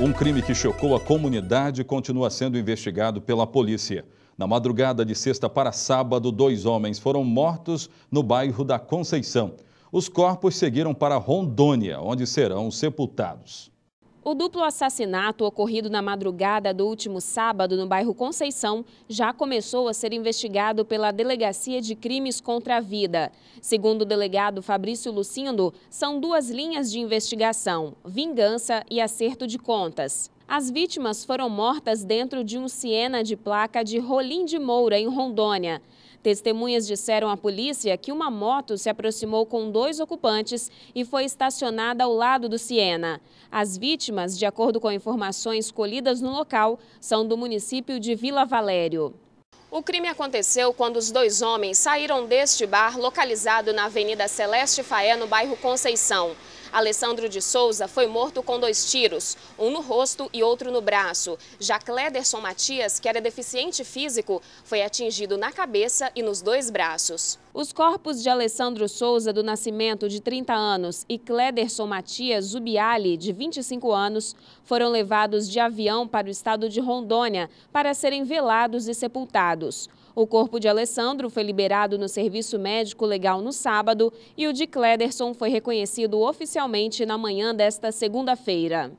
Um crime que chocou a comunidade continua sendo investigado pela polícia. Na madrugada de sexta para sábado, dois homens foram mortos no bairro da Conceição. Os corpos seguiram para Rondônia, onde serão sepultados. O duplo assassinato ocorrido na madrugada do último sábado no bairro Conceição já começou a ser investigado pela Delegacia de Crimes contra a Vida. Segundo o delegado Fabrício Lucindo, são duas linhas de investigação: vingança e acerto de contas. As vítimas foram mortas dentro de um Siena de placa de Rolim de Moura, em Rondônia. Testemunhas disseram à polícia que uma moto se aproximou com dois ocupantes e foi estacionada ao lado do Siena. As vítimas, de acordo com informações colhidas no local, são do município de Vila Valério. O crime aconteceu quando os dois homens saíram deste bar localizado na Avenida Celeste Faé, no bairro Conceição. Alessandro de Souza foi morto com dois tiros, um no rosto e outro no braço. Já Cléderson Matias, que era deficiente físico, foi atingido na cabeça e nos dois braços. Os corpos de Alessandro Souza, do Nascimento, de 30 anos, e Cléderson Matias Zubiali, de 25 anos, foram levados de avião para o estado de Rondônia para serem velados e sepultados. O corpo de Alessandro foi liberado no serviço médico legal no sábado e o de Clederson foi reconhecido oficialmente na manhã desta segunda-feira.